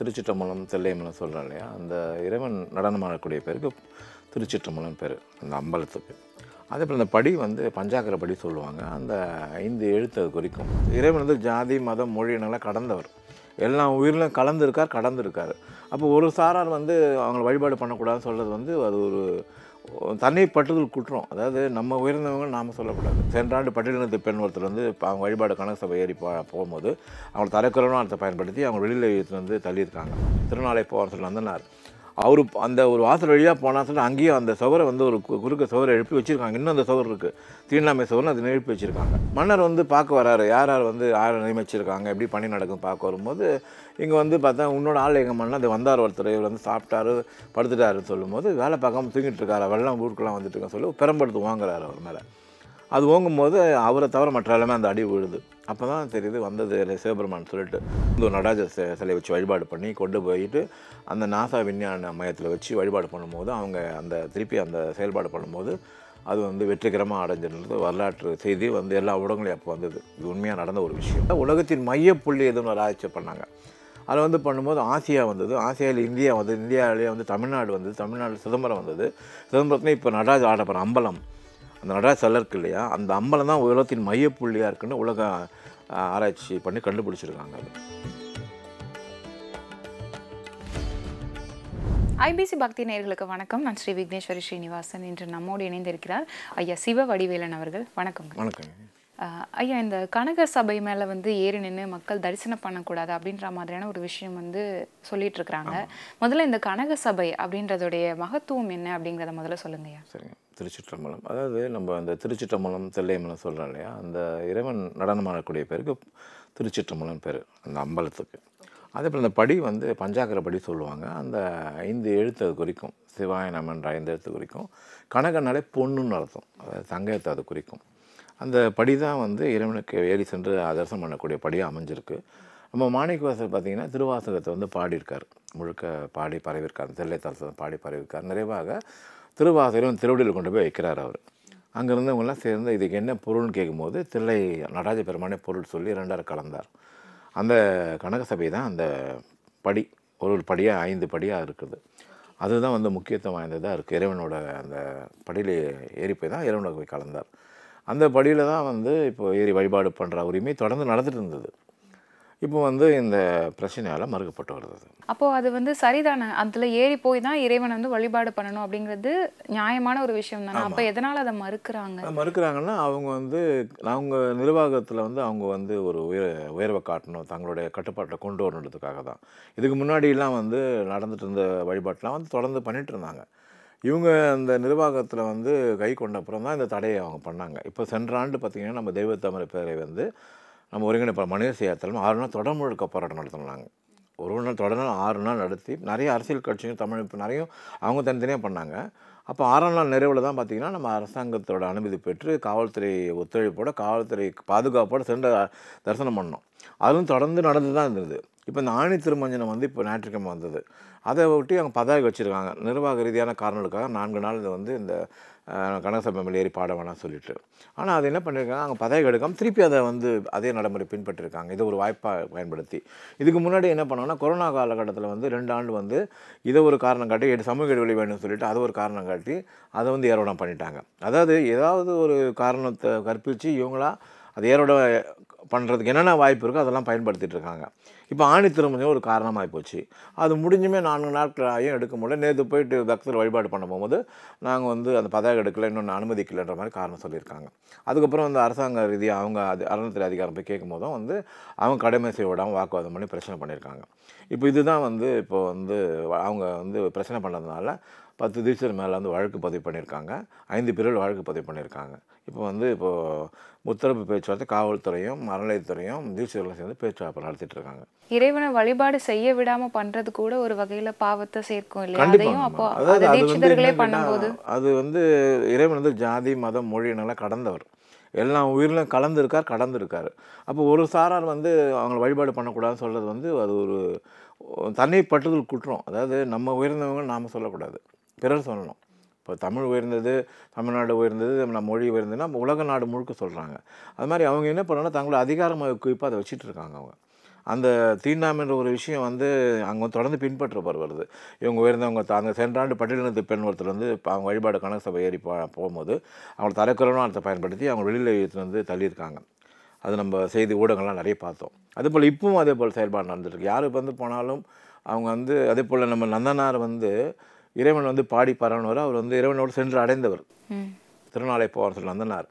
திருச்சிற்றம்பலம் தெல்லையம்பலம் சொல்கிறோம் இல்லையா அந்த இறைவன் நடனமாடக்கூடிய பேருக்கு திருச்சிற்றம்பலம் பேர் அந்த அம்பலத்துக்கு அதே போல் இந்த படி வந்து பஞ்சாக்கர படி சொல்லுவாங்க அந்த ஐந்து எழுத்து அது குறிக்கும் இறைவன் வந்து ஜாதி மதம் மொழியினெல்லாம் கடந்தவர் எல்லா உயிரிலும் கலந்துருக்கார் கடந்திருக்கார் அப்போ ஒரு சாரார் வந்து அவங்களை வழிபாடு பண்ணக்கூடாதுன்னு சொல்கிறது வந்து அது ஒரு தன்னை பட்டுதல் குற்றம் அதாவது நம்ம உயர்ந்தவங்க நாம் சொல்லக்கூடாது சென்ற ஆண்டு பட்டியலினத்து பெண் ஒருத்தர் வந்து அவங்க வழிபாடு கணக்கு சபை ஏறி போ போகும்போது அவங்களை தரக்குறவனும் அடுத்த பயன்படுத்தி அவங்க வெளியில் வந்து தள்ளியிருக்காங்க திருநாளை போகிறதுல வந்தனார் அவர் அந்த ஒரு வாசல் வழியாக போனால் சொல்லி அங்கேயும் அந்த சுவரை வந்து ஒரு குறுக்க சுவரை எழுப்பி வச்சுருக்காங்க இன்னும் அந்த சுவர் இருக்குது தீண்டாமை சுவர் அதை எழுப்பி வச்சுருக்காங்க மன்னர் வந்து பார்க்க வராரு யார் யார் வந்து யார் நியமிச்சிருக்காங்க எப்படி பணி நடக்கும் பார்க்க வரும்போது இங்கே வந்து பார்த்தா உன்னோட ஆள் எங்கள் மன்னர் அது வந்தார் ஒருத்தர் இவர் வந்து சாப்பிட்டாரு படுத்துட்டாருன்னு சொல்லும்போது வேலை பார்க்காம தூங்கிட்டு இருக்காரு வெள்ளம் ஊருக்குலாம் வந்துட்டு இருக்கான்னு சொல்லி பெரம்படுத்து வாங்குறாரு அவர் மேலே அது ஓங்கும்போது அவரை தவிர மற்ற எல்லாமே அந்த அடி விழுது அப்போ தான் தெரியுது வந்தது சிவபெருமான் சொல்லிட்டு இந்த நடராஜ சிலை வச்சு வழிபாடு பண்ணி கொண்டு போயிட்டு அந்த நாசா விஞ்ஞான மையத்தில் வச்சு வழிபாடு பண்ணும்போது அவங்க அந்த திருப்பி அந்த செயல்பாடு பண்ணும்போது அது வந்து வெற்றிகரமாக அடைஞ்சிருந்தது வரலாற்று செய்தி வந்து எல்லா ஊடகங்களையும் அப்போ வந்தது இது உண்மையாக நடந்த ஒரு விஷயம் உலகத்தின் மையப்புள்ளி எதுன்னு ஒரு ஆராய்ச்சி பண்ணாங்க அதில் வந்து பண்ணும்போது ஆசியா வந்தது ஆசியாவில் இந்தியா வந்தது இந்தியாவிலேயே வந்து தமிழ்நாடு வந்தது தமிழ்நாடு சிதம்பரம் வந்தது சிதம்பரத்துலேயே இப்போ நடராஜ் ஆடப்படுற அம்பலம் அந்த நடராஜ் சிலை இருக்கு இல்லையா அந்த அம்பலம் தான் உலகத்தின் மையப்புள்ளியாக இருக்குன்னு உலக ஆராய்ச்சி பண்ணி கண்டுபிடிச்சிருக்காங்க அது ஐபிசி பக்தி நேர்களுக்கு வணக்கம் நான் ஸ்ரீ விக்னேஸ்வரி ஸ்ரீனிவாசன் இன்று நம்மோடு இணைந்திருக்கிறார் ஐயா சிவ வடிவேலன் அவர்கள் வணக்கம் வணக்கம் ஐயா இந்த கனக சபை மேலே வந்து ஏறி நின்று மக்கள் தரிசனம் பண்ணக்கூடாது அப்படின்ற மாதிரியான ஒரு விஷயம் வந்து சொல்லிட்டு இருக்கிறாங்க முதல்ல இந்த கனக சபை அப்படின்றதுடைய மகத்துவம் என்ன அப்படிங்கிறத முதல்ல சொல்லுங்க ஐயா சரிங்க திருச்சிற்றம்பலம் அதாவது நம்ம அந்த திருச்சிற்றம்பலம் தெல்லையம்பலம் சொல்கிறோம் இல்லையா அந்த இறைவன் நடனமாடக்கூடிய பேருக்கு திருச்சிற்றம்பலம் பேர் அந்த அம்பலத்துக்கு அதே போல் இந்த படி வந்து பஞ்சாக்கர படி சொல்லுவாங்க அந்த ஐந்து எழுத்து அது குறிக்கும் சிவாய நமன்ற ஐந்து எழுத்து குறிக்கும் கனகனாலே பொண்ணுன்னு அர்த்தம் அதாவது தங்கத்தை அது குறிக்கும் அந்த படி தான் வந்து இறைவனுக்கு ஏறி சென்று ஆதர்சம் பண்ணக்கூடிய படியாக அமைஞ்சிருக்கு நம்ம மாணிக்கவாசல் பார்த்திங்கன்னா திருவாசகத்தை வந்து பாடியிருக்கார் முழுக்க பாடி பரவியிருக்கார் தில்லை தரசனம் பாடி பரவியிருக்கார் நிறைவாக திருவாசகம் திருவடியில் கொண்டு போய் வைக்கிறார் அவர் அவங்கெல்லாம் சேர்ந்து இதுக்கு என்ன பொருள்னு கேட்கும்போது தில்லை நடராஜ பெருமானே பொருள் சொல்லி ரெண்டாயிரம் கலந்தார் அந்த கனக சபை தான் அந்த படி ஒரு ஒரு படியாக ஐந்து படியாக இருக்குது அதுதான் வந்து முக்கியத்துவம் வாய்ந்ததாக இருக்குது இறைவனோட அந்த படியில் ஏறி போய் தான் இறைவனோட போய் கலந்தார் அந்த படியில் தான் வந்து இப்போ ஏறி வழிபாடு பண்ணுற உரிமை தொடர்ந்து நடந்துட்டு இருந்தது இப்போ வந்து இந்த பிரச்சனையால் மறுக்கப்பட்டு வருது அப்போது அது வந்து சரிதானே அதில் ஏறி போய் தான் இறைவன் வந்து வழிபாடு பண்ணணும் அப்படிங்கிறது நியாயமான ஒரு விஷயம் தானே அப்போ எதனால் அதை மறுக்கிறாங்க மறுக்கிறாங்கன்னா அவங்க வந்து அவங்க நிர்வாகத்தில் வந்து அவங்க வந்து ஒரு உயர் உயர்வை காட்டணும் தங்களுடைய கட்டுப்பாட்டை கொண்டு வரணுன்றதுக்காக தான் இதுக்கு முன்னாடியெல்லாம் வந்து நடந்துட்டு இருந்த வழிபாட்டெலாம் வந்து தொடர்ந்து பண்ணிகிட்டு இருந்தாங்க இவங்க அந்த நிர்வாகத்தில் வந்து கை கொண்ட அப்புறம் தான் இந்த தடையை அவங்க பண்ணாங்க இப்போ சென்ற ஆண்டு பார்த்திங்கன்னா நம்ம தெய்வ தமிழ் பேரை வந்து நம்ம ஒருங்கிணைப்பாளர் மனித செய்யாத்தலும் ஆறு நாள் முழுக்க போராட்டம் நடத்தினாங்க ஒரு நாள் தொடர்ந்து ஆறு நாள் நடத்தி நிறைய அரசியல் கட்சியும் தமிழ் இப்போ நிறைய அவங்க தனித்தனியாக பண்ணாங்க அப்போ ஆறாம் நாள் நிறைவில் தான் பார்த்திங்கன்னா நம்ம அரசாங்கத்தோட அனுமதி பெற்று காவல்துறை ஒத்துழைப்போட காவல்துறை பாதுகாப்போடு சென்று தரிசனம் பண்ணோம் அதுவும் தொடர்ந்து நடந்து தான் இருந்தது இப்போ இந்த ஆணி திருமஞ்சனம் வந்து இப்போ ஞாயிற்றுக்கிழமை வந்தது அதை ஒட்டி அவங்க பதாகி வச்சுருக்காங்க நிர்வாக ரீதியான காரணங்களுக்காக நான்கு நாள் இது வந்து இந்த கனகசபை மேலே ஏறி பாட வேணாம் சொல்லிட்டு ஆனால் அது என்ன பண்ணியிருக்காங்க அவங்க பதவி எடுக்காமல் திருப்பி அதை வந்து அதே நடைமுறை பின்பற்றிருக்காங்க இதை ஒரு வாய்ப்பாக பயன்படுத்தி இதுக்கு முன்னாடி என்ன பண்ணோம்னா கொரோனா காலகட்டத்தில் வந்து ரெண்டு ஆண்டு வந்து இதை ஒரு காரணம் காட்டி எடு சமூக இடைவெளி வேணும்னு சொல்லிட்டு அதை ஒரு காரணம் காட்டி அதை வந்து ஏரோடம் பண்ணிட்டாங்க அதாவது ஏதாவது ஒரு காரணத்தை கற்பித்து இவங்களா அது ஏரோட பண்ணுறதுக்கு என்னென்ன வாய்ப்பு இருக்கோ அதெல்லாம் பயன்படுத்திகிட்டு இருக்காங்க இப்போ ஆணி திருமணம் ஒரு காரணமாக போச்சு அது முடிஞ்சுமே நான்கு நாட்கள் ஆகியும் எடுக்க முடியல நேற்று போயிட்டு பக்தர் வழிபாடு பண்ண போகும்போது நாங்கள் வந்து அந்த பதாக எடுக்கல இன்னொன்று அனுமதிக்கலைன்ற மாதிரி காரணம் சொல்லியிருக்காங்க அதுக்கப்புறம் வந்து அரசாங்க ரீதியாக அவங்க அது அறநிலையத்துறை அதிகாரம் போய் கேட்கும் போதும் வந்து அவங்க கடமை செய்ய விடாமல் வாக்குவாதம் பண்ணி பிரச்சனை பண்ணியிருக்காங்க இப்போ இதுதான் வந்து இப்போ வந்து அவங்க வந்து பிரச்சனை பண்ணதுனால பத்து டிவிஷன் மேலே வந்து வழக்கு பதிவு பண்ணியிருக்காங்க ஐந்து பேரில் வழக்கு பதிவு பண்ணியிருக்காங்க இப்போ வந்து இப்போது முத்தரப்பு பேச்சுவார்த்தை காவல்துறையும் அறநிலையத்துறையும் டிவிஷன்லாம் சேர்ந்து பேச்சுவார்த்தை நடத்திட்டு இருக்காங்க இறைவனை வழிபாடு செய்ய விடாமல் பண்ணுறது கூட ஒரு வகையில் பாவத்தை சேர்க்கும் இல்லை அதாவது அது வந்து இறைவன் வந்து ஜாதி மதம் மொழியினெல்லாம் கடந்தவர் எல்லா உயிரிலும் கலந்துருக்கார் கடந்துருக்கார் அப்போ ஒரு சாரார் வந்து அவங்கள வழிபாடு பண்ணக்கூடாதுன்னு சொல்கிறது வந்து அது ஒரு தன்னை பட்டுதல் குற்றம் அதாவது நம்ம உயர்ந்தவங்க நாம் சொல்லக்கூடாது பிறர் சொல்லணும் இப்போ தமிழ் உயர்ந்தது தமிழ்நாடு உயர்ந்தது நம்ம மொழி உயர்ந்ததுன்னா நம்ம உலக நாடு முழுக்க சொல்கிறாங்க அது மாதிரி அவங்க என்ன பண்ணணும் தங்களோட அதிகாரமாக குறிப்பாக அதை வச்சுட்டு இருக்காங்க அவங்க அந்த தீண்டாமன்ற ஒரு விஷயம் வந்து அங்கே தொடர்ந்து பின்பற்றப்பட வருது இவங்க உயர்ந்தவங்க அந்த சென்றாண்டு பட்டியலினத்து பெண் ஒருத்தர் வந்து அவங்க வழிபாடு கணக்கு சபை ஏறி போகும்போது அவங்களை தரக்குறவனும் அதை பயன்படுத்தி அவங்க வெளியில் வந்து தள்ளியிருக்காங்க அது நம்ம செய்தி ஊடகங்கள்லாம் நிறைய பார்த்தோம் அதேபோல் இப்பவும் அதே போல் செயல்பாடு நடந்துட்டுருக்கு யார் வந்து போனாலும் அவங்க வந்து அதே போல் நம்ம நந்தனார் வந்து இறைவன் வந்து பாடி பரவனவர் அவர் வந்து இறைவனோடு சென்று அடைந்தவர் திருநாளை போவார் சொல்லி வந்தனார்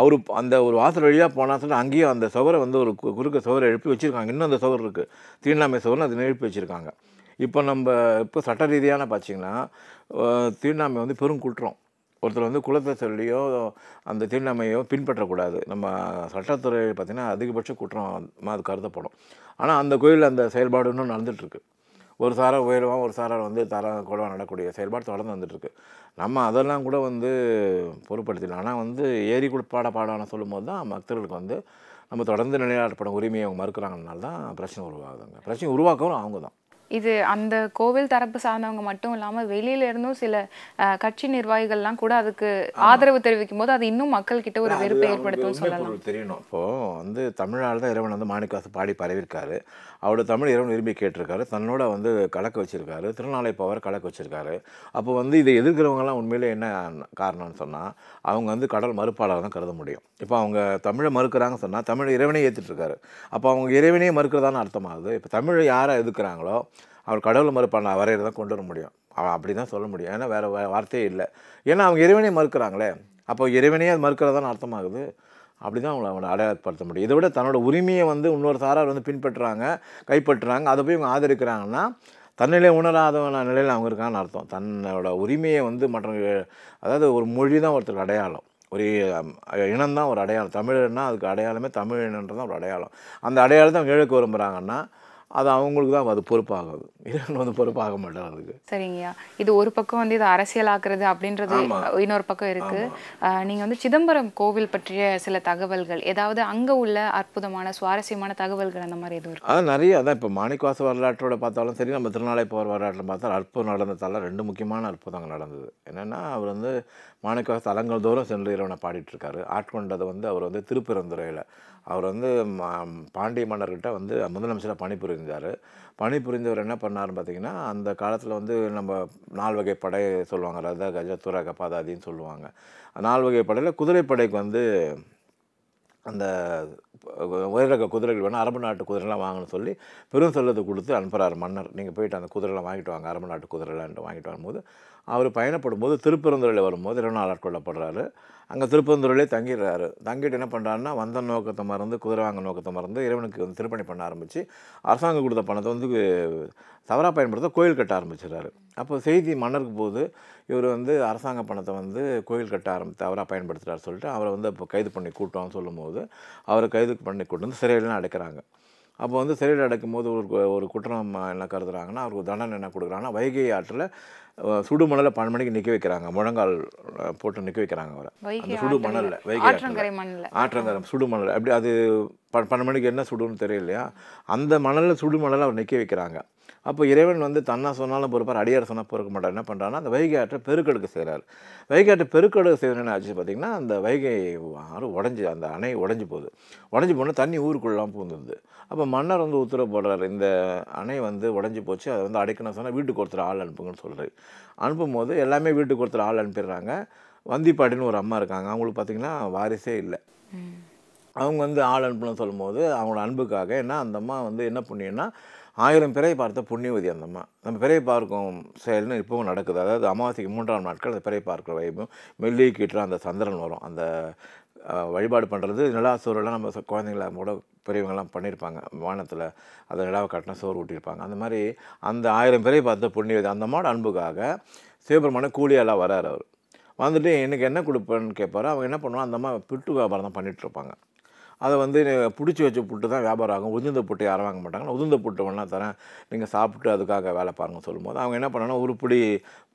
அவர் அந்த ஒரு வாசல் வழியாக போனால் சொல்லி அங்கேயும் அந்த சுவரை வந்து ஒரு குறுக்க சுவரை எழுப்பி வச்சுருக்காங்க இன்னும் அந்த சுவர் இருக்குது தீண்டாமை சுவர் அதை எழுப்பி வச்சுருக்காங்க இப்போ நம்ம இப்போ சட்ட ரீதியான பார்த்தீங்கன்னா தீண்டாமை வந்து பெரும் குற்றம் ஒருத்தர் வந்து குலத்தை சொல்லியோ அந்த தீண்டாமையோ பின்பற்றக்கூடாது நம்ம சட்டத்துறை பார்த்திங்கன்னா அதிகபட்ச குற்றம் அது கருதப்படும் ஆனால் அந்த கோயிலில் அந்த செயல்பாடு இன்னும் நடந்துகிட்ருக்கு ஒரு சாரம் உயர்வான் ஒரு சாரார் வந்து தரம் கூட நடக்கூடிய செயல்பாடு தொடர்ந்து வந்துட்டுருக்கு நம்ம அதெல்லாம் கூட வந்து பொருட்படுத்தலாம் ஆனால் வந்து ஏரி குளிப்பாட பாடான போது தான் பக்தர்களுக்கு வந்து நம்ம தொடர்ந்து நிலையாடப்படும் உரிமையை அவங்க மறுக்கிறாங்கனால தான் பிரச்சனை உருவாகுதுங்க பிரச்சனை உருவாக்கவும் அவங்க தான் இது அந்த கோவில் தரப்பு சார்ந்தவங்க மட்டும் இல்லாமல் வெளியில இருந்தும் சில கட்சி நிர்வாகிகள்லாம் கூட அதுக்கு ஆதரவு தெரிவிக்கும் போது அது இன்னும் மக்கள் கிட்ட ஒரு வெறுப்பை ஏற்படுத்தும் சொல்லலாம் தெரியணும் இப்போ வந்து தமிழால் தான் இறைவன் வந்து மாணிக்காசு பாடி பரவியிருக்காரு அவரோட தமிழ் இறைவன் விரும்பி கேட்டிருக்காரு தன்னோட வந்து கலக்க வச்சிருக்காரு திருநாளை பவர் கலக்க வச்சிருக்காரு அப்போ வந்து இதை எதிர்க்கிறவங்கலாம் உண்மையிலே என்ன காரணம்னு சொன்னால் அவங்க வந்து கடல் மறுப்பாளர் தான் கருத முடியும் இப்போ அவங்க தமிழை மறுக்கிறாங்கன்னு சொன்னால் தமிழ் இறைவனே ஏத்துட்டு இருக்காரு அப்போ அவங்க இறைவனையே மறுக்கிறதான அர்த்தமாகுது இப்போ தமிழை யாரை எதிர்க்கிறாங்களோ அவர் கடவுள் மறுப்பான வரையிற தான் கொண்டு வர முடியும் அவன் அப்படி தான் சொல்ல முடியும் ஏன்னா வேறு வார்த்தையே இல்லை ஏன்னா அவங்க இறைவனை மறுக்கிறாங்களே அப்போ இறைவனையே அது மறுக்கிறதான் அர்த்தமாகுது அப்படி தான் அவங்கள அவனை அடையாளப்படுத்த முடியும் இதை விட தன்னோட உரிமையை வந்து இன்னொரு சாரார் வந்து பின்பற்றுறாங்க கைப்பற்றுறாங்க அதை போய் இவங்க ஆதரிக்கிறாங்கன்னா தன்னிலை உணராதவன நிலையில் அவங்க இருக்காங்கன்னு அர்த்தம் தன்னோட உரிமையை வந்து மற்றவங்க அதாவது ஒரு மொழி தான் ஒருத்தர் அடையாளம் ஒரு இனம் தான் ஒரு அடையாளம் தமிழர்னா அதுக்கு அடையாளமே தமிழ் இனன்றது ஒரு அடையாளம் அந்த அடையாளத்தை அவங்க இழக்க விரும்புகிறாங்கன்னா அது அவங்களுக்கு தான் அது பொறுப்பாகுது ஈரான் வந்து பொறுப்பாக மாட்டோம் அதுக்கு சரிங்கய்யா இது ஒரு பக்கம் வந்து இது அரசியலாக்குறது அப்படின்றது இன்னொரு பக்கம் இருக்கு நீங்க வந்து சிதம்பரம் கோவில் பற்றிய சில தகவல்கள் ஏதாவது அங்க உள்ள அற்புதமான சுவாரஸ்யமான தகவல்கள் அந்த மாதிரி எதுவும் இருக்கு நிறைய அதான் இப்போ மாணிக்கவாச வரலாற்றோட பார்த்தாலும் சரி நம்ம திருநாளை போகிற வரலாற்றில் பார்த்தா அற்புதம் நடந்ததால ரெண்டு முக்கியமான அற்புதங்கள் நடந்தது என்னன்னா அவர் வந்து மாணிக்கவாச தலங்கள் தோறும் சென்று இரவனை பாடிட்டு இருக்காரு ஆட்கொண்டது வந்து அவர் வந்து திருப்பெருந்துறையில் அவர் வந்து பாண்டிய மன்னர்கிட்ட வந்து முதலமைச்சராக பணிபுரிந்தார் பணிபுரிந்தவர் என்ன பண்ணார்னு பார்த்தீங்கன்னா அந்த காலத்தில் வந்து நம்ம நால்வகை படை சொல்லுவாங்க ரத கஜ துர கபாதாதின்னு சொல்லுவாங்க நால்வகை வகை படையில் குதிரைப்படைக்கு வந்து அந்த உயரக குதிரைகள் வேணால் அரபு நாட்டு குதிரைலாம் வாங்கணும்னு சொல்லி பெரும் செல்லத்தை கொடுத்து அனுப்புகிறார் மன்னர் நீங்கள் போயிட்டு அந்த குதிரைலாம் வாங்கிட்டு வாங்க அரபு நாட்டு குதிரைலான்ட்டு வாங்கிட்டு வரும்போது அவர் பயணப்படும் போது திருப்பெருந்துறையில் வரும்போது இரண்டு நாள் ஆட்கொள்ளப்படுறாரு அங்கே திருப்பந்தூரிலே தங்கிடுறாரு தங்கிட்டு என்ன பண்ணுறாருன்னா வந்த நோக்கத்தை மறந்து குதிரை வாங்க நோக்கத்தை மறந்து இறைவனுக்கு வந்து திருப்பணி பண்ண ஆரம்பித்து அரசாங்கம் கொடுத்த பணத்தை வந்து தவறாக பயன்படுத்த கோயில் கட்ட ஆரம்பிச்சிடுறாரு அப்போ செய்தி மன்னருக்கு போது இவர் வந்து அரசாங்க பணத்தை வந்து கோயில் கட்ட ஆரம்பி தவறாக பயன்படுத்துகிறார் சொல்லிட்டு அவரை வந்து இப்போ கைது பண்ணி கூட்டோம்னு சொல்லும்போது அவரை கைது பண்ணி கூட்டு வந்து சிறையிலாம் அடைக்கிறாங்க அப்போ வந்து சிறையில் அடைக்கும் போது ஒரு ஒரு குற்றம் என்ன கருதுறாங்கன்னா அவருக்கு தண்டனை என்ன கொடுக்குறாங்கன்னா வைகை ஆற்றில் மணலில் பன்னெண்டு மணிக்கு நிற்க வைக்கிறாங்க முழங்கால் போட்டு நிற்க வைக்கிறாங்க அவரை சுடு மணலில் வைகை ஆற்றங்கரை சுடுமணல் அப்படி அது பன்னெண்டு மணிக்கு என்ன சுடுன்னு தெரியலையா அந்த மணலில் சுடு மணலில் அவர் நிற்க வைக்கிறாங்க அப்போ இறைவன் வந்து தன்னா சொன்னாலும் பொறுப்பார் அடியார் சொன்னால் பொறுக்க மாட்டார் என்ன பண்ணுறாங்கன்னா அந்த வைகை ஆற்றை பெருக்கெடுக்க செய்கிறார் வைகை ஆற்றை பெருக்கெடுக்க செய்யணும்னு ஆச்சு பார்த்திங்கன்னா அந்த வைகை ஆறு உடஞ்சி அந்த அணை உடஞ்சி போகுது உடஞ்சி போனால் தண்ணி ஊருக்குள்ளெலாம் பூந்துருது அப்போ மன்னர் வந்து உத்தரவு போடுறார் இந்த அணை வந்து உடஞ்சி போச்சு அதை வந்து அடைக்கணும் சொன்னால் வீட்டுக்கு ஒருத்தர் ஆள் அனுப்புங்கன்னு சொல்கிறார் அனுப்பும் போது எல்லாமே வீட்டுக்கு ஒருத்தர் ஆள் அனுப்பிடுறாங்க வந்திப்பாட்டின்னு ஒரு அம்மா இருக்காங்க அவங்களுக்கு பார்த்திங்கன்னா வாரிசே இல்லை அவங்க வந்து ஆள் அனுப்பணும்னு சொல்லும்போது அவங்களோட அன்புக்காக என்ன அந்த அம்மா வந்து என்ன பண்ணியன்னா ஆயிரம் பிறையை பார்த்த புண்ணியவதி அந்த அம்மா நம்ம பிறை பார்க்கும் செயல்னு இப்போவும் நடக்குது அதாவது அமாவாசைக்கு மூன்றாம் நாட்கள் அந்த பிறை பார்க்குற வைப்பும் மெல்லி கீற்று அந்த சந்திரன் வரும் அந்த வழிபாடு பண்ணுறது நிலா சோறுலாம் நம்ம குழந்தைங்கள கூட பெரியவங்கள்லாம் பண்ணியிருப்பாங்க வானத்தில் அந்த நிலாவை கட்டின சோறு ஊட்டியிருப்பாங்க அந்த மாதிரி அந்த ஆயிரம் பேரை பார்த்த புண்ணியவதி அந்த அன்புக்காக சிவபெருமான கூலியாலாம் வராரு அவர் வந்துட்டு எனக்கு என்ன கொடுப்பேன்னு கேட்பாரு அவங்க என்ன பண்ணுவாங்க அந்த பிட்டு வியாபாரம் தான் பண்ணிகிட்ருப்பாங்க அதை வந்து பிடிச்சி வச்ச புட்டு தான் வியாபாரம் ஆகும் உதிர்ந்த புட்டு யாரும் வாங்க மாட்டாங்க உதிர்ந்த புட்டு வேணால் தரேன் நீங்கள் சாப்பிட்டு அதுக்காக வேலை பாருங்க சொல்லும்போது அவங்க என்ன பண்ணாங்கன்னா ஒரு பிடி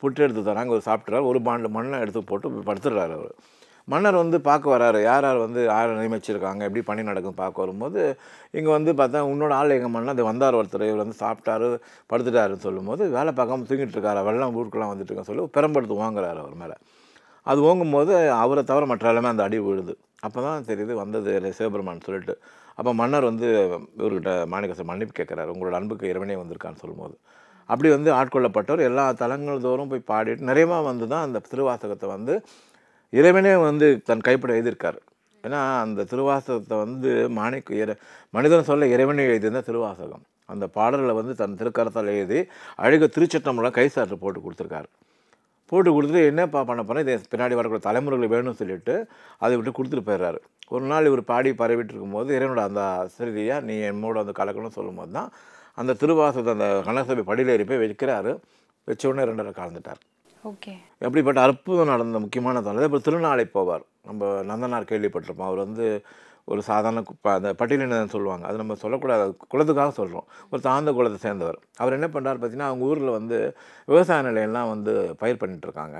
புட்டு எடுத்து தராங்க ஒரு சாப்பிட்றாரு ஒரு பாண்டு மண்ணை எடுத்து போட்டு படுத்துடுறாரு அவர் மன்னர் வந்து பார்க்க வராரு யார் யார் வந்து யார் நியமிச்சிருக்காங்க எப்படி பணி நடக்கும் பார்க்க வரும்போது இங்கே வந்து பார்த்தா உன்னோட ஆள் எங்கள் மண்ணில் அது வந்தார் ஒருத்தர் இவர் வந்து சாப்பிட்டாரு படுத்துட்டாருன்னு சொல்லும்போது வேலை பார்க்காம தூங்கிட்டு இருக்காரு வெள்ளம் ஊருக்குலாம் வந்துட்டுருக்கேன் சொல்லி பெரம்படுத்து வாங்குறாரு அவர் மேலே அது ஓங்கும்போது அவரை தவிர மற்ற எல்லாமே அந்த அடி விழுது அப்போ தான் தெரியுது வந்தது சிவபெருமான் சொல்லிட்டு அப்போ மன்னர் வந்து இவர்கிட்ட மாணிக்கசர் மன்னிப்பு கேட்குறாரு உங்களோட அன்புக்கு இறைவனே வந்திருக்கான்னு சொல்லும்போது அப்படி வந்து ஆட்கொள்ளப்பட்டவர் எல்லா தலங்கள் தோறும் போய் பாடிட்டு நிறையமா வந்து தான் அந்த திருவாசகத்தை வந்து இறைவனே வந்து தன் கைப்பட எழுதியிருக்கார் ஏன்னா அந்த திருவாசகத்தை வந்து மாணிக்க இற மனிதன் சொல்ல இறைவனே எழுதியிருந்தால் திருவாசகம் அந்த பாடலில் வந்து தன் திருக்கரத்தால் எழுதி அழகு திருச்சட்டமெல்லாம் கைசாற்று போட்டு கொடுத்துருக்காரு போட்டு கொடுத்துட்டு என்னப்பா பண்ண போனால் இதை பின்னாடி வரக்கூடிய தலைமுறைகள் வேணும்னு சொல்லிட்டு அதை விட்டு கொடுத்துட்டு போயிடுறாரு ஒரு நாள் இவர் பாடி பரவிட்டு இருக்கும்போது இறைவனோட அந்த சிறுதியாக நீ என்னோட வந்து கலக்கணும்னு சொல்லும்போது தான் அந்த திருவாசத்தை அந்த கனசபை படியில் ஏறி போய் வைக்கிறாரு வச்சோடனே ரெண்டரை கலந்துட்டார் ஓகே எப்படிப்பட்ட அற்புதம் நடந்த முக்கியமான தலை இப்போ திருநாளை போவார் நம்ம நந்தனார் கேள்விப்பட்டிருப்போம் அவர் வந்து ஒரு சாதாரண அந்த பட்டியலினதான் சொல்லுவாங்க அது நம்ம சொல்லக்கூடாது குலத்துக்காக சொல்கிறோம் ஒரு தாழ்ந்த குலத்தை சேர்ந்தவர் அவர் என்ன பண்ணுறாரு பார்த்தீங்கன்னா அவங்க ஊரில் வந்து விவசாய நிலையெல்லாம் வந்து பயிர் பண்ணிகிட்ருக்காங்க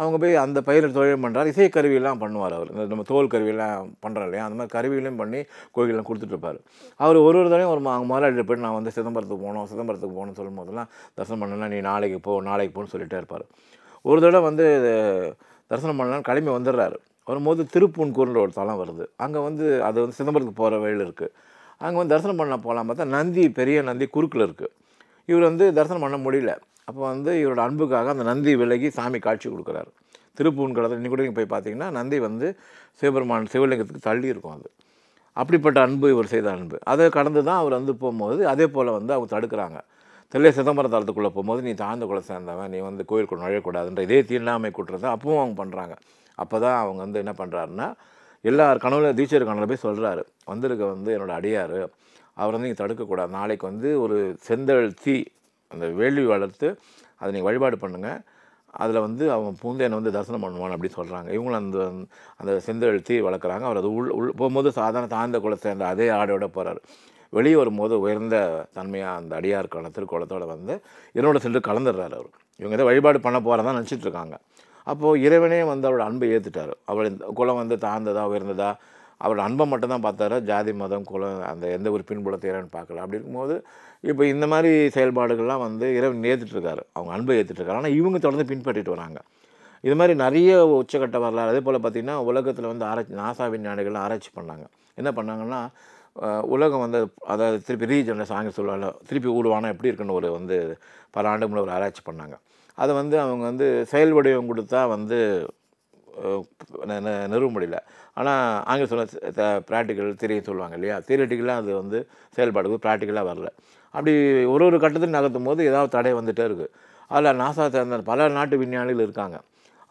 அவங்க போய் அந்த பயிர் தொழில் பண்ணுறாரு இசை கருவியெல்லாம் பண்ணுவார் அவர் இந்த நம்ம தோல் கருவியெல்லாம் பண்ணுறாரு இல்லையா அந்த மாதிரி கருவிகளையும் பண்ணி கோயிலெலாம் கொடுத்துட்ருப்பார் அவர் ஒரு ஒரு தடையும் ஒரு அவங்க முதலாளிட்டு போய்ட்டு நான் வந்து சிதம்பரத்துக்கு போகணும் சிதம்பரத்துக்கு போகணும்னு சொல்லும் போதெல்லாம் தரிசனம் பண்ணலாம் நீ நாளைக்கு போ நாளைக்கு போகணும்னு சொல்லிகிட்டே இருப்பார் ஒரு தடவை வந்து தரிசனம் பண்ணலான்னு கிளம்பி வந்துடுறாரு வரும்போது திருப்பூன்கூர்ன்ற ஒரு தலம் வருது அங்கே வந்து அது வந்து சிதம்பரத்துக்கு போகிற வழியில் இருக்குது அங்கே வந்து தரிசனம் பண்ண போகலாம் பார்த்தா நந்தி பெரிய நந்தி குறுக்கில் இருக்குது இவர் வந்து தரிசனம் பண்ண முடியல அப்போ வந்து இவரோட அன்புக்காக அந்த நந்தி விலகி சாமி காட்சி கொடுக்குறாரு திருப்பூன் கடத்தில் இன்னி கூட போய் பார்த்தீங்கன்னா நந்தி வந்து சிவபெருமான் சிவலிங்கத்துக்கு தள்ளி இருக்கும் அது அப்படிப்பட்ட அன்பு இவர் செய்த அன்பு அதை கடந்து தான் அவர் வந்து போகும்போது அதே போல் வந்து அவங்க தடுக்கிறாங்க தெல்லை சிதம்பர தளத்துக்குள்ளே போகும்போது நீ தாழ்ந்த குலை சேர்ந்தவன் நீ வந்து கோயிலுக்குள்ள நுழையக்கூடாதுன்ற இதே தீண்டாமை கூட்டுறது அப்பவும் அவங்க பண்ணுறாங்க அப்போ தான் அவங்க வந்து என்ன பண்ணுறாருன்னா எல்லார் கனவுல தீச்சர் கனவுல போய் சொல்கிறாரு வந்திருக்க வந்து என்னோடய அடியார் அவர் வந்து நீங்கள் தடுக்கக்கூடாது நாளைக்கு வந்து ஒரு செந்தழல் தீ அந்த வேள்வி வளர்த்து அதை நீங்கள் வழிபாடு பண்ணுங்கள் அதில் வந்து அவன் பூந்தையனை வந்து தரிசனம் பண்ணுவான் அப்படின்னு சொல்கிறாங்க இவங்களும் அந்த அந்த தீ வளர்க்குறாங்க அவர் அது உள் உள் போகும்போது சாதாரண தாழ்ந்த குளத்தை அந்த அதே ஆடையோட போகிறார் வெளியே வரும்போது உயர்ந்த தன்மையாக அந்த அடியார் திருக்குளத்தோடு வந்து என்னோட சென்று கலந்துடுறாரு அவர் இவங்க எதை வழிபாடு பண்ண போகிறதான் நினச்சிட்டு இருக்காங்க அப்போது இறைவனே வந்து அவரோட அன்பை ஏற்றுட்டார் அவள் இந்த குலம் வந்து தாழ்ந்ததா உயர்ந்ததா அவரோட அன்பை மட்டும் தான் பார்த்தாரா ஜாதி மதம் குலம் அந்த எந்த ஒரு பின்புலத்தை இறைவன் பார்க்கல அப்படி இருக்கும்போது இப்போ இந்த மாதிரி செயல்பாடுகள்லாம் வந்து இறைவன் ஏற்றுட்டுருக்காரு அவங்க அன்பை ஏற்றுட்ருக்காரு ஆனால் இவங்க தொடர்ந்து பின்பற்றிட்டு வராங்க இது மாதிரி நிறைய உச்சக்கட்ட வரலாறு அதே போல் பார்த்திங்கன்னா உலகத்தில் வந்து ஆராய்ச்சி நாசா விஞ்ஞானிகள் ஆராய்ச்சி பண்ணாங்க என்ன பண்ணாங்கன்னா உலகம் வந்து அதாவது திருப்பி ரீஜன் சாங்க சொல்லுவாங்க திருப்பி ஊடுவானா எப்படி இருக்குன்னு ஒரு வந்து பல ஆண்டு முன்னாடி ஒரு ஆராய்ச்சி பண்ணாங்க அதை வந்து அவங்க வந்து செயல் வடிவம் கொடுத்தா வந்து நிறுவ முடியல ஆனால் ஆங்கில சொன்ன ப்ராக்டிக்கல் திரியும் சொல்லுவாங்க இல்லையா தியரட்டிக்கலாக அது வந்து செயல்பாடுக்கு ப்ராக்டிக்கலாக வரல அப்படி ஒரு ஒரு கட்டத்தில் நகர்த்தும் போது ஏதாவது தடை வந்துகிட்டே இருக்குது அதில் நாசா சேர்ந்த பல நாட்டு விஞ்ஞானிகள் இருக்காங்க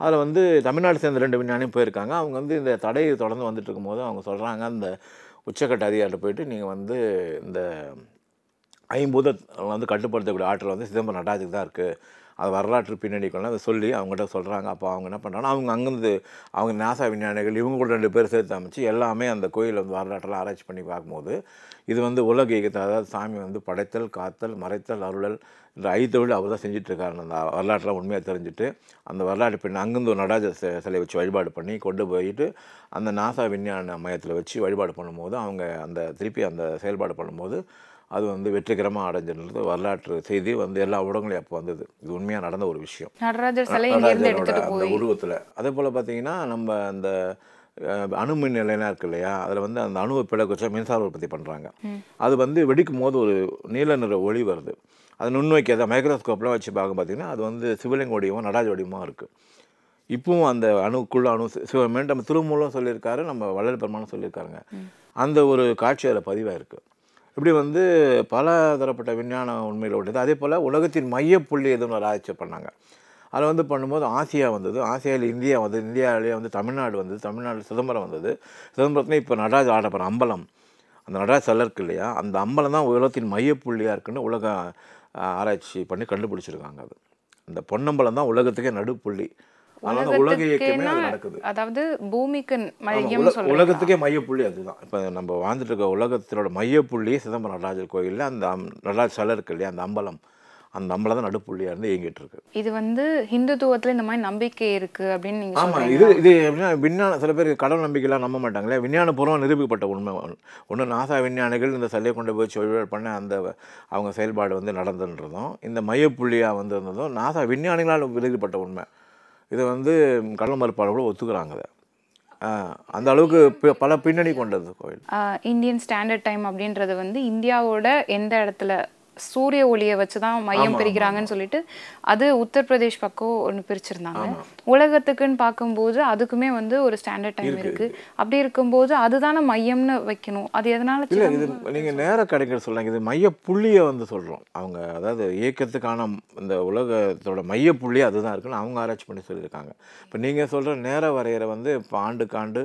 அதில் வந்து தமிழ்நாடு சேர்ந்த ரெண்டு விஞ்ஞானியும் போயிருக்காங்க அவங்க வந்து இந்த தடையை தொடர்ந்து வந்துட்டு இருக்கும்போது அவங்க சொல்கிறாங்க அந்த உச்சக்கட்ட அதிகாரிட்ட போயிட்டு நீங்கள் வந்து இந்த ஐம்பது வந்து கட்டுப்படுத்தக்கூடிய ஆற்றல் வந்து சிதம்பரம் நடராஜுக்கு தான் இருக்குது அது வரலாற்று பின்னணிக்குள்ள அதை சொல்லி அவங்ககிட்ட சொல்கிறாங்க அப்போ அவங்க என்ன பண்ணுறாங்கன்னா அவங்க அங்கேருந்து அவங்க நாசா விஞ்ஞானிகள் இவங்க கூட ரெண்டு பேர் சேர்த்து அமைச்சு எல்லாமே அந்த கோயிலில் வந்து வரலாற்றெல்லாம் ஆராய்ச்சி பண்ணி பார்க்கும்போது இது வந்து உலக இயக்கத்தை அதாவது சாமி வந்து படைத்தல் காத்தல் மறைத்தல் அருளல் இந்த ஐத்தொழில் அவர் தான் செஞ்சிட்ருக்காரு அந்த வரலாற்றெலாம் உண்மையாக தெரிஞ்சுட்டு அந்த வரலாற்று பின் அங்கேருந்து ஒரு நடராஜ சிலை வச்சு வழிபாடு பண்ணி கொண்டு போயிட்டு அந்த நாசா விஞ்ஞான மையத்தில் வச்சு வழிபாடு பண்ணும்போது அவங்க அந்த திருப்பி அந்த செயல்பாடு பண்ணும்போது அது வந்து வெற்றிகரமாக அடைஞ்சிருந்தது வரலாற்று செய்தி வந்து எல்லா ஊடகங்களையும் அப்போ வந்தது இது உண்மையாக நடந்த ஒரு விஷயம் அந்த உருவத்தில் அதே போல் பார்த்தீங்கன்னா நம்ம அந்த அணுமின் நிலையெல்லாம் இருக்கு இல்லையா அதில் வந்து அந்த அணு பிழை குச்சா மின்சார உற்பத்தி பண்ணுறாங்க அது வந்து வெடிக்கும் போது ஒரு நீல நிற ஒளி வருது அது நுண்ணோக்கி அதை மைக்ரோஸ்கோப்லாம் வச்சு பார்க்க பார்த்தீங்கன்னா அது வந்து சிவலிங்க வடிவமாக நடராஜ வடிவமாக இருக்குது இப்பவும் அந்த அணுக்குள்ள அணு சிவ நம்ம திருமூலம் சொல்லியிருக்காரு நம்ம வள்ளல் பெருமானும் சொல்லியிருக்காருங்க அந்த ஒரு காட்சி அதில் பதிவாக இருக்குது இப்படி வந்து பல தரப்பட்ட விஞ்ஞான உண்மையில் உடையது அதே போல் உலகத்தின் மையப்புள்ளி எதுவும் ஒரு ஆராய்ச்சி பண்ணாங்க அதில் வந்து பண்ணும்போது ஆசியா வந்தது ஆசியாவில் இந்தியா வந்தது இந்தியாவிலேயே வந்து தமிழ்நாடு வந்தது தமிழ்நாடு சிதம்பரம் வந்தது சிதம்பரத்தில் இப்போ நடராஜ் ஆடப்படுற அம்பலம் அந்த நடராஜ் சிலை இல்லையா அந்த அம்பலம் தான் உலகத்தின் மையப்புள்ளியாக இருக்குன்னு உலக ஆராய்ச்சி பண்ணி கண்டுபிடிச்சிருக்காங்க அது அந்த பொன்னம்பலம் தான் உலகத்துக்கே நடுப்புள்ளி உலக இயக்கமே நடக்குது அதாவது பூமிக்கு மையம் உலகத்துக்கே மையப்புள்ளி அதுதான் இப்போ நம்ம வாழ்ந்துட்டு இருக்க உலகத்தினோட மையப்புள்ளி சிதம்பரம் நடராஜர் கோயிலில் அந்த நடராஜ் சிலை இருக்கு இல்லையா அந்த அம்பலம் அந்த நம்மள தான் நடுப்புள்ளியாக இருந்து இயங்கிட்டு இருக்கு இது வந்து ஹிந்துத்துவத்தில் இந்த மாதிரி நம்பிக்கை இருக்கு அப்படின்னு ஆமா ஆமாம் இது இது எப்படின்னா விஞ்ஞான சில பேர் கடவுள் நம்பிக்கைலாம் நம்ப மாட்டாங்களே பூர்வம் நிரூபிக்கப்பட்ட உண்மை ஒன்று நாசா விஞ்ஞானிகள் இந்த சிலையை கொண்டு போய் சொல்வேல் பண்ண அந்த அவங்க செயல்பாடு வந்து நடந்துன்றதும் இந்த மையப்புள்ளியாக வந்திருந்ததும் நாசா விஞ்ஞானிகளால் நிரூபிக்கப்பட்ட உண்மை இதை வந்து கடல் மறுப்பாளர்களும் ஒத்துக்கிறாங்க அந்த அளவுக்கு பல பின்னணி கொண்டது கோயில் இந்தியன் ஸ்டாண்டர்ட் டைம் அப்படின்றது வந்து இந்தியாவோட எந்த இடத்துல சூரிய ஒளியை வச்சு தான் மையம் பிரிக்கிறாங்கன்னு சொல்லிட்டு அது உத்தரப்பிரதேஷ் பக்கம் ஒன்று பிரிச்சிருந்தாங்க உலகத்துக்குன்னு பார்க்கும்போது அதுக்குமே வந்து ஒரு ஸ்டாண்டர்ட் டைம் இருக்கு அப்படி இருக்கும்போது அதுதானே மையம்னு வைக்கணும் அது எதனால இது நீங்கள் நேர கிடைக்கிற சொல்லுங்க இது மைய புள்ளியை வந்து சொல்கிறோம் அவங்க அதாவது இயக்கத்துக்கான இந்த உலகத்தோட மைய புள்ளி அதுதான் இருக்குன்னு அவங்க ஆராய்ச்சி பண்ணி சொல்லியிருக்காங்க இப்போ நீங்கள் சொல்கிற நேர வரையறை வந்து இப்போ ஆண்டுக்காண்டு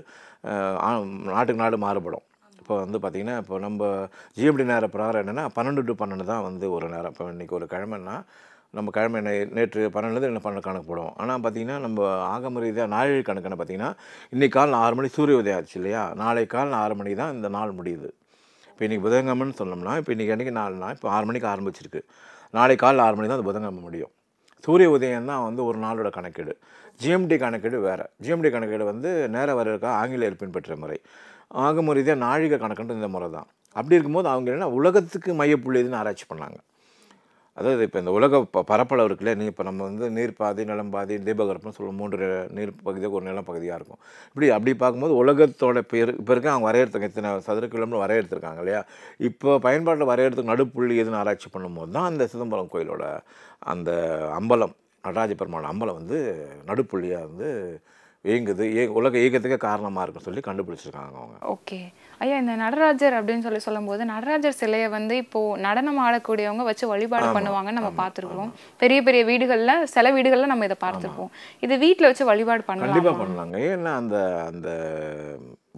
நாட்டுக்கு நாடு மாறுபடும் இப்போ வந்து பார்த்திங்கன்னா இப்போ நம்ம ஜிஎம்டி நேர பிரகாரம் என்னென்னா பன்னெண்டு டு பன்னெண்டு தான் வந்து ஒரு நேரம் இப்போ இன்றைக்கி ஒரு கிழமைன்னா நம்ம கிழமை நே நேற்று பன்னெண்டு என்ன பன்னெண்டு கணக்கு போடுவோம் ஆனால் பார்த்திங்கன்னா நம்ம ஆகம ரீதியாக நாளில் கணக்குன்னு பார்த்திங்கன்னா இன்றைக்கி காலை ஆறு மணி சூரிய உதயம் ஆச்சு இல்லையா நாளை காலை ஆறு மணி தான் இந்த நாள் முடியுது இப்போ இன்றைக்கி புதன்கிழமைன்னு சொன்னோம்னா இப்போ இன்றைக்கி அன்றைக்கி நாலுனா இப்போ ஆறு மணிக்கு ஆரம்பிச்சிருக்கு நாளை காலையில் ஆறு மணி தான் அது புதன்கிழமை முடியும் சூரிய உதயம் தான் வந்து ஒரு நாளோட கணக்கீடு ஜிஎம்டி கணக்கீடு வேறு ஜிஎம்டி கணக்கீடு வந்து நேர வரவிருக்கா ஆங்கிலேயர் பின்பற்ற முறை ஆகம ரீதியாக நாழிகை கணக்குன்ற இந்த முறை தான் அப்படி இருக்கும்போது அவங்க என்ன உலகத்துக்கு மையப்புள்ளி எதுன்னு ஆராய்ச்சி பண்ணாங்க அதாவது இப்போ இந்த உலக ப பரப்பளவு இருக்குல்ல நீ இப்போ நம்ம வந்து நீர் பாதி நிலம் பாதி தீபகற்பம் சொல்லுவோம் மூன்று நீர் பகுதியாக ஒரு நிலம் பகுதியாக இருக்கும் இப்படி அப்படி பார்க்கும்போது உலகத்தோட பேர் இப்போ இருக்க அவங்க வரையறதுக்கு இத்தனை சதுர கிலோமீட்டர் வரையறுத்துருக்காங்க இல்லையா இப்போ பயன்பாட்டில் வரையறதுக்கு நடுப்புள்ளி எதுன்னு ஆராய்ச்சி பண்ணும்போது தான் அந்த சிதம்பரம் கோயிலோட அந்த அம்பலம் நடராஜ பெருமாள் அம்பலம் வந்து நடுப்புள்ளியாக வந்து இயங்குது ஏ உலக இயக்கத்துக்கே காரணமாக இருக்கும் சொல்லி கண்டுபிடிச்சிருக்காங்க அவங்க ஓகே ஐயா இந்த நடராஜர் அப்படின்னு சொல்லி சொல்லும்போது நடராஜர் சிலையை வந்து இப்போது நடனம் ஆடக்கூடியவங்க வச்சு வழிபாடு பண்ணுவாங்கன்னு நம்ம பார்த்துருக்கோம் பெரிய பெரிய வீடுகளில் சில வீடுகளில் நம்ம இதை பார்த்துருக்கோம் இது வீட்டில் வச்சு வழிபாடு பண்ணலாம் கண்டிப்பாக பண்ணலாங்க ஏன்னா அந்த அந்த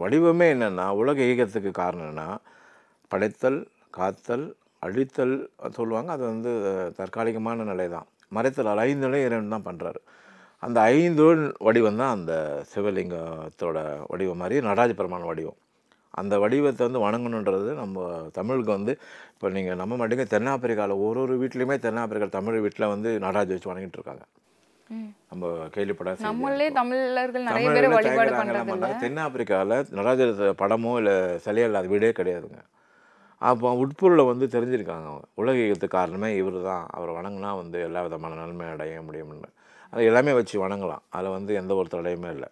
வடிவமே என்னென்னா உலக இயக்கத்துக்கு காரணம்னா படைத்தல் காத்தல் அழித்தல் சொல்லுவாங்க அது வந்து தற்காலிகமான நிலை தான் மறைத்தல் ஐந்து நிலை தான் பண்ணுறாரு அந்த ஐந்து வடிவம் தான் அந்த சிவலிங்கத்தோட வடிவம் மாதிரி நடராஜ பெருமான் வடிவம் அந்த வடிவத்தை வந்து வணங்கணுன்றது நம்ம தமிழுக்கு வந்து இப்போ நீங்கள் நம்ம மட்டுங்க தென்னாப்பிரிக்காவில் ஒரு ஒரு வீட்லேயுமே தென்னாப்பிரிக்கா தமிழ் வீட்டில் வந்து நடராஜ் வச்சு வணங்கிட்டு இருக்காங்க நம்ம கேள்விப்பட நம்மளே தமிழர்கள் தென்னாப்பிரிக்காவில் நடராஜ படமோ இல்லை சிலையோ இல்லாத வீடே கிடையாதுங்க அப்போ உட்பொருளை வந்து தெரிஞ்சிருக்காங்க அவங்க உலகத்துக்கு காரணமே இவர் தான் அவர் வணங்கினா வந்து எல்லா விதமான நன்மை அடைய முடியும்னு அதை எல்லாமே வச்சு வணங்கலாம் அதில் வந்து எந்த ஒரு தடையுமே இல்லை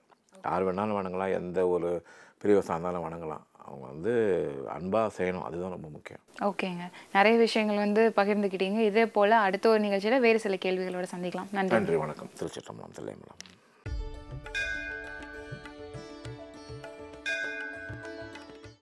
யார் வேணாலும் வணங்கலாம் எந்த ஒரு பிரிவசம் இருந்தாலும் வணங்கலாம் அவங்க வந்து அன்பாக செய்யணும் அதுதான் ரொம்ப முக்கியம் ஓகேங்க நிறைய விஷயங்கள் வந்து பகிர்ந்துக்கிட்டீங்க இதே போல் அடுத்த ஒரு நிகழ்ச்சியில் வேறு சில கேள்விகளோடு சந்திக்கலாம் நன்றி நன்றி வணக்கம் திருச்சிட்டம்பலம் தில்லைமலம்